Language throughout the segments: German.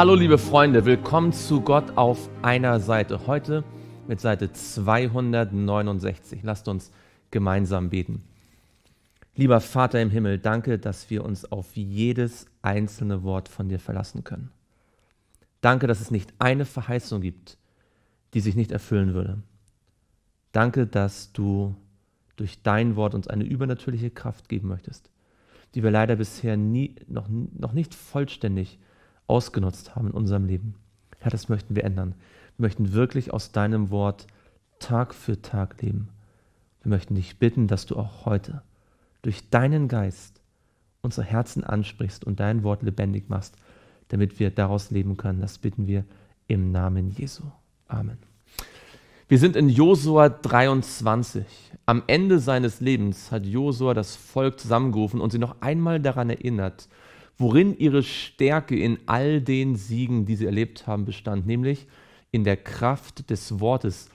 Hallo liebe Freunde, willkommen zu Gott auf einer Seite. Heute mit Seite 269. Lasst uns gemeinsam beten. Lieber Vater im Himmel, danke, dass wir uns auf jedes einzelne Wort von dir verlassen können. Danke, dass es nicht eine Verheißung gibt, die sich nicht erfüllen würde. Danke, dass du durch dein Wort uns eine übernatürliche Kraft geben möchtest, die wir leider bisher nie, noch, noch nicht vollständig ausgenutzt haben in unserem Leben. Herr, das möchten wir ändern. Wir möchten wirklich aus deinem Wort Tag für Tag leben. Wir möchten dich bitten, dass du auch heute durch deinen Geist unsere Herzen ansprichst und dein Wort lebendig machst, damit wir daraus leben können. Das bitten wir im Namen Jesu. Amen. Wir sind in Josua 23. Am Ende seines Lebens hat Josua das Volk zusammengerufen und sie noch einmal daran erinnert, worin ihre Stärke in all den Siegen, die sie erlebt haben, bestand, nämlich in der Kraft des Wortes,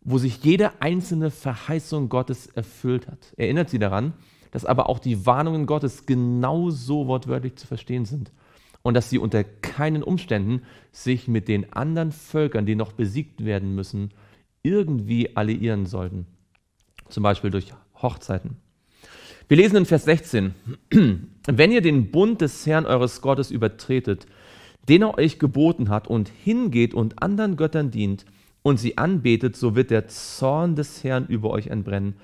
wo sich jede einzelne Verheißung Gottes erfüllt hat. Erinnert sie daran, dass aber auch die Warnungen Gottes genauso wortwörtlich zu verstehen sind und dass sie unter keinen Umständen sich mit den anderen Völkern, die noch besiegt werden müssen, irgendwie alliieren sollten. Zum Beispiel durch Hochzeiten. Wir lesen in Vers 16, wenn ihr den Bund des Herrn eures Gottes übertretet, den er euch geboten hat und hingeht und anderen Göttern dient und sie anbetet, so wird der Zorn des Herrn über euch entbrennen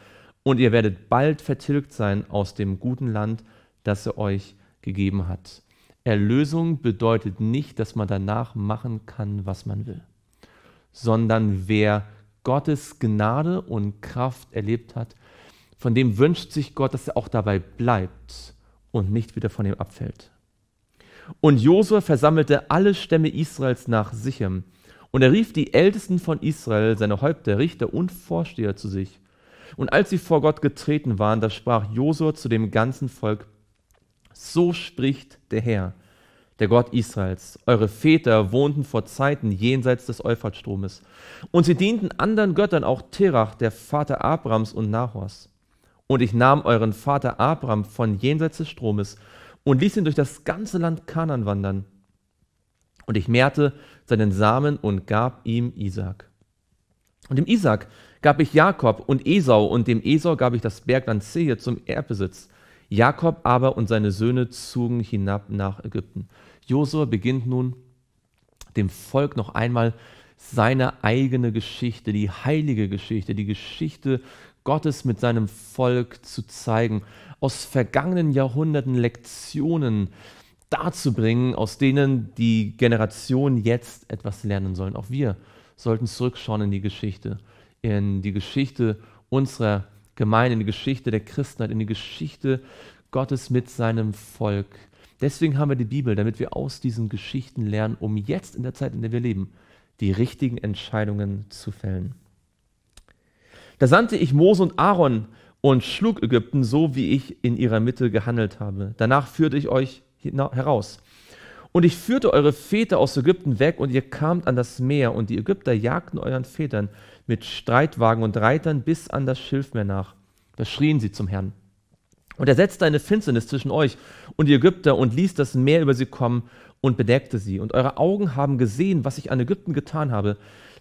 und ihr werdet bald vertilgt sein aus dem guten Land, das er euch gegeben hat. Erlösung bedeutet nicht, dass man danach machen kann, was man will, sondern wer Gottes Gnade und Kraft erlebt hat, von dem wünscht sich Gott, dass er auch dabei bleibt und nicht wieder von ihm abfällt. Und Josua versammelte alle Stämme Israels nach Sichem. Und er rief die Ältesten von Israel, seine Häupter, Richter und Vorsteher zu sich. Und als sie vor Gott getreten waren, da sprach Josua zu dem ganzen Volk, so spricht der Herr, der Gott Israels. Eure Väter wohnten vor Zeiten jenseits des Euphratstromes. Und sie dienten anderen Göttern, auch Terach, der Vater Abrams und Nahors. Und ich nahm euren Vater Abraham von jenseits des Stromes und ließ ihn durch das ganze Land Kanan wandern. Und ich mehrte seinen Samen und gab ihm Isaac. Und dem Isaac gab ich Jakob und Esau, und dem Esau gab ich das Bergland Zehe zum Erbbesitz. Jakob aber und seine Söhne zogen hinab nach Ägypten. Josua beginnt nun dem Volk noch einmal seine eigene Geschichte, die heilige Geschichte, die Geschichte Gottes mit seinem Volk zu zeigen, aus vergangenen Jahrhunderten Lektionen darzubringen, aus denen die Generationen jetzt etwas lernen sollen. Auch wir sollten zurückschauen in die Geschichte, in die Geschichte unserer Gemeinde, in die Geschichte der Christenheit, in die Geschichte Gottes mit seinem Volk. Deswegen haben wir die Bibel, damit wir aus diesen Geschichten lernen, um jetzt in der Zeit, in der wir leben, die richtigen Entscheidungen zu fällen. Da sandte ich Mose und Aaron und schlug Ägypten so, wie ich in ihrer Mitte gehandelt habe. Danach führte ich euch heraus. Und ich führte eure Väter aus Ägypten weg, und ihr kamt an das Meer, und die Ägypter jagten euren Vätern mit Streitwagen und Reitern bis an das Schilfmeer nach. Da schrien sie zum Herrn. Und er setzte eine Finsternis zwischen euch und die Ägypter und ließ das Meer über sie kommen und bedeckte sie. Und eure Augen haben gesehen, was ich an Ägypten getan habe,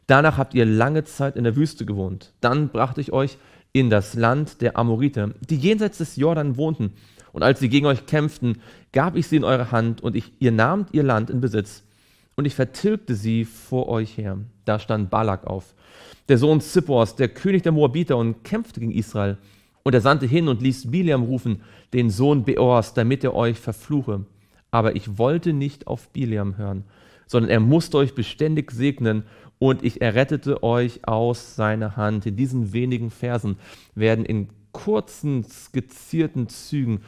Danach habt ihr lange Zeit in der Wüste gewohnt. Dann brachte ich euch in das Land der Amoriter, die jenseits des Jordan wohnten. Und als sie gegen euch kämpften, gab ich sie in eure Hand und ich, ihr nahmt ihr Land in Besitz. Und ich vertilgte sie vor euch her. Da stand Balak auf, der Sohn Zippors, der König der Moabiter, und kämpfte gegen Israel. Und er sandte hin und ließ Biliam rufen, den Sohn Beors, damit er euch verfluche. Aber ich wollte nicht auf Biliam hören, sondern er musste euch beständig segnen und ich errettete euch aus seiner Hand. In diesen wenigen Versen werden in kurzen, skizzierten Zügen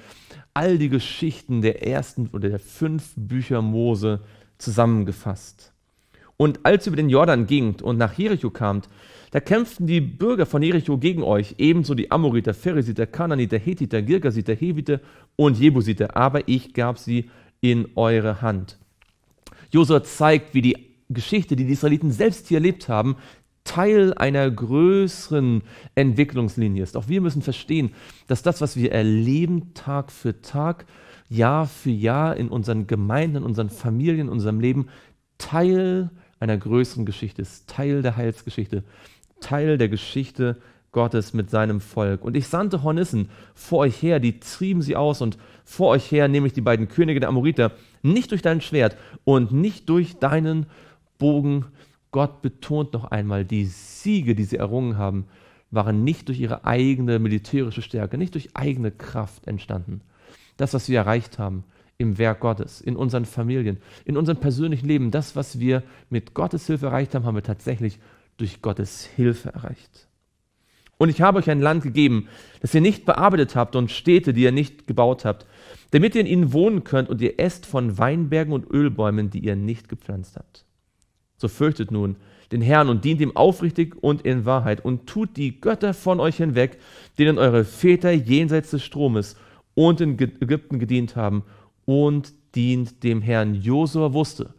all die Geschichten der ersten oder der fünf Bücher Mose zusammengefasst. Und als ihr über den Jordan gingt und nach Jericho kamt, da kämpften die Bürger von Jericho gegen euch, ebenso die Amoriter, Pharisiter, Kananiter, Hethiter, Girgasiter, Heviter und Jebusiter, aber ich gab sie in eure Hand. Josua zeigt, wie die Geschichte, die die Israeliten selbst hier erlebt haben, Teil einer größeren Entwicklungslinie ist. Auch wir müssen verstehen, dass das, was wir erleben, Tag für Tag, Jahr für Jahr in unseren Gemeinden, in unseren Familien, in unserem Leben, Teil einer größeren Geschichte ist, Teil der Heilsgeschichte, Teil der Geschichte Gottes mit seinem Volk. Und ich sandte Hornissen vor euch her, die trieben sie aus, und vor euch her nämlich die beiden Könige der Amoriter, nicht durch dein Schwert und nicht durch deinen Bogen. Gott betont noch einmal, die Siege, die sie errungen haben, waren nicht durch ihre eigene militärische Stärke, nicht durch eigene Kraft entstanden. Das, was wir erreicht haben im Werk Gottes, in unseren Familien, in unserem persönlichen Leben, das, was wir mit Gottes Hilfe erreicht haben, haben wir tatsächlich durch Gottes Hilfe erreicht. Und ich habe euch ein Land gegeben, das ihr nicht bearbeitet habt und Städte, die ihr nicht gebaut habt, damit ihr in ihnen wohnen könnt und ihr esst von Weinbergen und Ölbäumen, die ihr nicht gepflanzt habt. So fürchtet nun den Herrn und dient ihm aufrichtig und in Wahrheit und tut die Götter von euch hinweg, denen eure Väter jenseits des Stromes und in Ägypten gedient haben und dient dem Herrn. Josua wusste,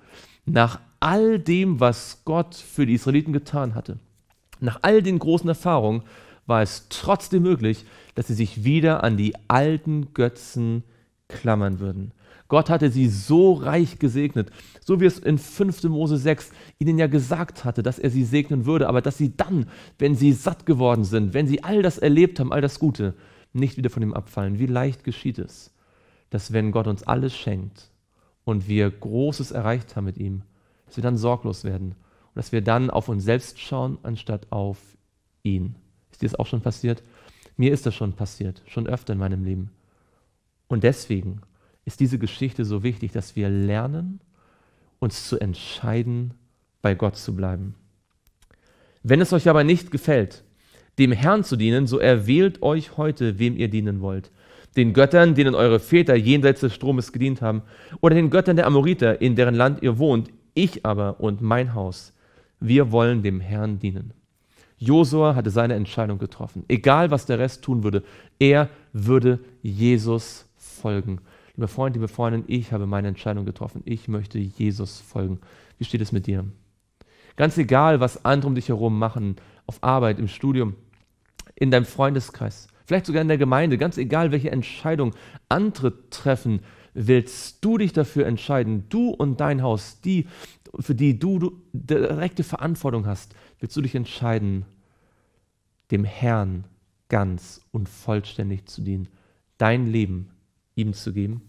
nach all dem, was Gott für die Israeliten getan hatte, nach all den großen Erfahrungen, war es trotzdem möglich, dass sie sich wieder an die alten Götzen klammern würden. Gott hatte sie so reich gesegnet, so wie es in 5. Mose 6 ihnen ja gesagt hatte, dass er sie segnen würde, aber dass sie dann, wenn sie satt geworden sind, wenn sie all das erlebt haben, all das Gute, nicht wieder von ihm abfallen. Wie leicht geschieht es, dass wenn Gott uns alles schenkt und wir Großes erreicht haben mit ihm, dass wir dann sorglos werden und dass wir dann auf uns selbst schauen, anstatt auf ihn. Ist dir das auch schon passiert? Mir ist das schon passiert, schon öfter in meinem Leben. Und deswegen ist diese Geschichte so wichtig, dass wir lernen, uns zu entscheiden, bei Gott zu bleiben. Wenn es euch aber nicht gefällt, dem Herrn zu dienen, so erwählt euch heute, wem ihr dienen wollt. Den Göttern, denen eure Väter jenseits des Stromes gedient haben, oder den Göttern der Amoriter, in deren Land ihr wohnt. Ich aber und mein Haus, wir wollen dem Herrn dienen. Josua hatte seine Entscheidung getroffen. Egal, was der Rest tun würde, er würde Jesus folgen. Lieber Freund, liebe Freundin, ich habe meine Entscheidung getroffen. Ich möchte Jesus folgen. Wie steht es mit dir? Ganz egal, was andere um dich herum machen, auf Arbeit, im Studium, in deinem Freundeskreis, vielleicht sogar in der Gemeinde, ganz egal, welche Entscheidung andere treffen, willst du dich dafür entscheiden, du und dein Haus, die, für die du, du direkte Verantwortung hast, willst du dich entscheiden, dem Herrn ganz und vollständig zu dienen, dein Leben ihm zu geben?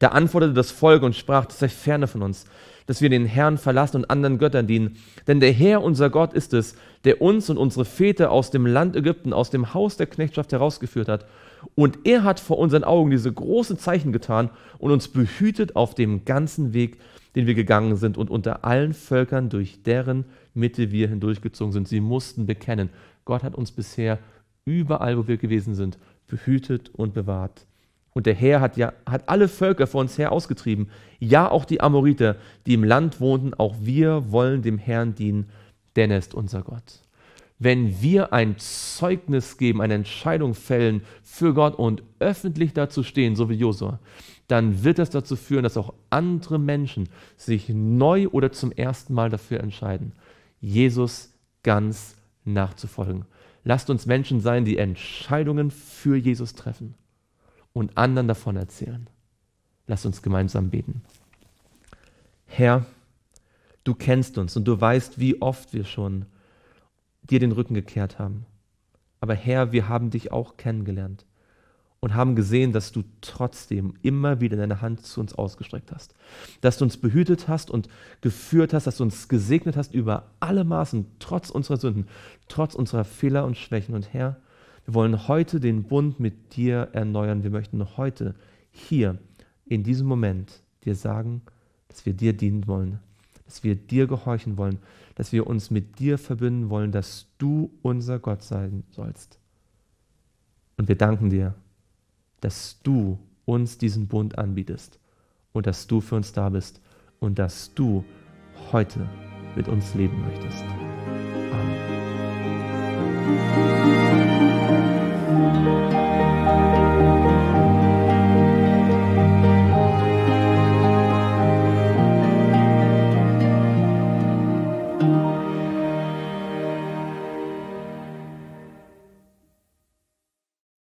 Da antwortete das Volk und sprach, das sei ferne von uns, dass wir den Herrn verlassen und anderen Göttern dienen. Denn der Herr, unser Gott, ist es, der uns und unsere Väter aus dem Land Ägypten, aus dem Haus der Knechtschaft herausgeführt hat. Und er hat vor unseren Augen diese großen Zeichen getan und uns behütet auf dem ganzen Weg, den wir gegangen sind und unter allen Völkern, durch deren Mitte wir hindurchgezogen sind. Sie mussten bekennen, Gott hat uns bisher überall, wo wir gewesen sind, behütet und bewahrt. Und der Herr hat, ja, hat alle Völker vor uns her ausgetrieben, ja auch die Amoriter, die im Land wohnten, auch wir wollen dem Herrn dienen, denn er ist unser Gott. Wenn wir ein Zeugnis geben, eine Entscheidung fällen für Gott und öffentlich dazu stehen, so wie Josua, dann wird das dazu führen, dass auch andere Menschen sich neu oder zum ersten Mal dafür entscheiden, Jesus ganz nachzufolgen. Lasst uns Menschen sein, die Entscheidungen für Jesus treffen und anderen davon erzählen. Lasst uns gemeinsam beten. Herr, du kennst uns und du weißt, wie oft wir schon dir den Rücken gekehrt haben. Aber Herr, wir haben dich auch kennengelernt und haben gesehen, dass du trotzdem immer wieder deine Hand zu uns ausgestreckt hast, dass du uns behütet hast und geführt hast, dass du uns gesegnet hast über alle Maßen, trotz unserer Sünden, trotz unserer Fehler und Schwächen. Und Herr, wir wollen heute den Bund mit dir erneuern. Wir möchten heute hier in diesem Moment dir sagen, dass wir dir dienen wollen, dass wir dir gehorchen wollen, dass wir uns mit dir verbünden wollen, dass du unser Gott sein sollst. Und wir danken dir dass du uns diesen Bund anbietest und dass du für uns da bist und dass du heute mit uns leben möchtest. Amen.